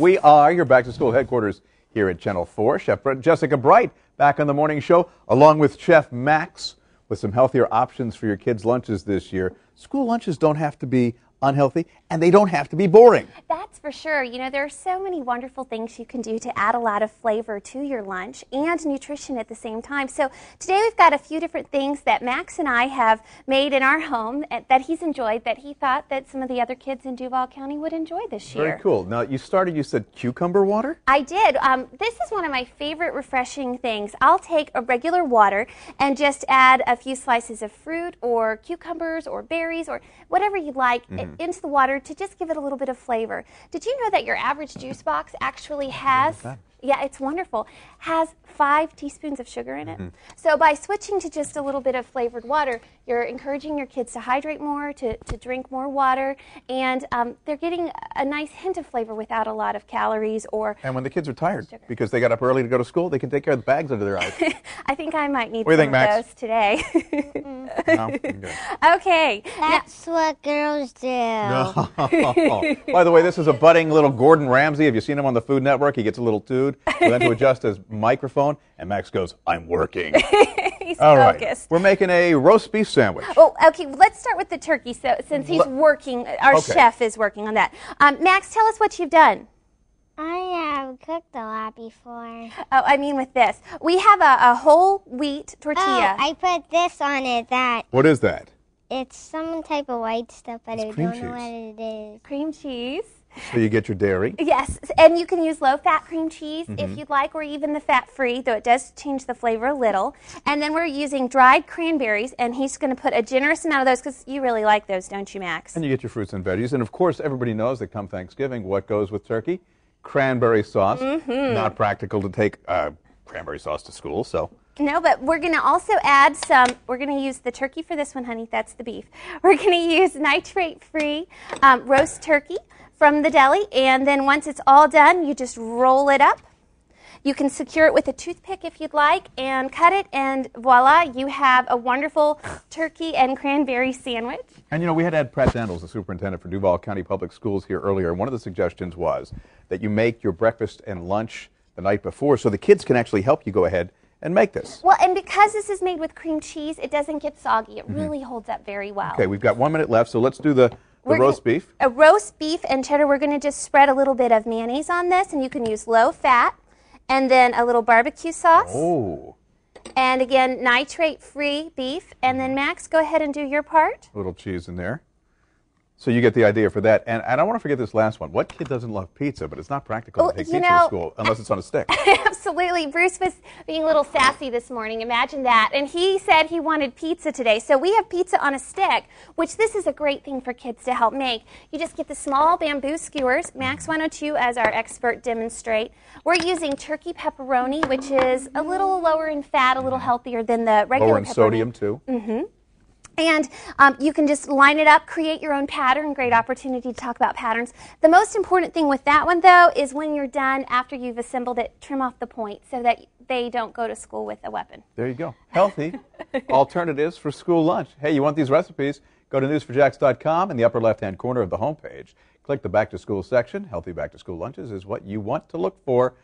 We are your back to school headquarters here at Channel 4. Chef Jessica Bright back on the morning show, along with Chef Max, with some healthier options for your kids' lunches this year. School lunches don't have to be unhealthy, and they don't have to be boring. That's for sure. You know, there are so many wonderful things you can do to add a lot of flavor to your lunch and nutrition at the same time. So today we've got a few different things that Max and I have made in our home that he's enjoyed that he thought that some of the other kids in Duval County would enjoy this year. Very cool. Now, you started, you said cucumber water? I did. Um, this is one of my favorite refreshing things. I'll take a regular water and just add a few slices of fruit or cucumbers or berries or whatever you like. Mm -hmm. Mm. into the water to just give it a little bit of flavor. Did you know that your average juice box actually has yeah, it's wonderful. Has five teaspoons of sugar in it. Mm-hmm. So by switching to just a little bit of flavored water, you're encouraging your kids to hydrate more, to, to drink more water, and um, they're getting a nice hint of flavor without a lot of calories or. And when the kids are tired sugar. because they got up early to go to school, they can take care of the bags under their eyes. I think I might need some think, of those today. Mm-hmm. no, okay. That's now, what girls do. No. By the way, this is a budding little Gordon Ramsay. Have you seen him on the Food Network? He gets a little too food. We went to adjust his microphone, and Max goes, I'm working. All focused. right. We're making a roast beef sandwich. Well, okay, let's start with the turkey so, since he's Le working, our okay. chef is working on that. Um, Max, tell us what you've done. I have cooked a lot before. Oh, I mean with this. We have a, a whole wheat tortilla. Oh, I put this on it that. What is that? It's some type of white stuff, but it's I don't cheese. know what it is. Cream cheese. So you get your dairy. Yes, and you can use low-fat cream cheese mm -hmm. if mm-hmm. you'd like, or even the fat-free, though it does change the flavor a little. And then we're using dried cranberries, and he's going to put a generous amount of those because you really like those, don't you, Max? And you get your fruits and veggies, and of course, everybody knows that come Thanksgiving, what goes with turkey? Cranberry sauce. Mm -hmm. Not practical to take uh, cranberry sauce to school, so. No, but we're going to also add some. We're going to use the turkey for this one, honey. That's the beef. We're going to use nitrate-free um, roast turkey from the deli. And then once it's all done, you just roll it up. You can secure it with a toothpick if you'd like and cut it, and voila, you have a wonderful turkey and cranberry sandwich. And you know, we had had Pratt Daniels, the superintendent for Duval County Public Schools, here earlier, and one of the suggestions was that you make your breakfast and lunch the night before so the kids can actually help you go ahead and make this. Well, and because this is made with cream cheese, it doesn't get soggy. It mm -hmm. really holds up very well. Okay, we've got one minute left, so let's do the the roast gonna, beef. A roast beef and cheddar. We're going to just spread a little bit of mayonnaise on this, and you can use low fat, and then a little barbecue sauce. Oh. And again, nitrate-free beef, and then mm-hmm. Max, go ahead and do your part. A little cheese in there. So you get the idea for that. And, and I don't want to forget this last one. What kid doesn't love pizza, but it's not practical well, to oh, take pizza know, to school unless it's on a stick? Absolutely. Bruce was being a little sassy this morning. Imagine that. And he said he wanted pizza today. So we have pizza on a stick, which this is a great thing for kids to help make. You just get the small bamboo skewers. Max 102 as our expert demonstrate. We're using turkey pepperoni, which is a little lower in fat, a little mm-hmm. healthier than the regular Lower in pepperoni. sodium, too. Mm-hmm. And um, you can just line it up, create your own pattern. Great opportunity to talk about patterns. The most important thing with that one, though, is when you're done, after you've assembled it, trim off the point so that they don't go to school with a weapon. There you go. Healthy alternatives for school lunch. Hey, you want these recipes? Go to newsforjacks.com in the upper left hand corner of the homepage. Click the back to school section. Healthy back to school lunches is what you want to look for.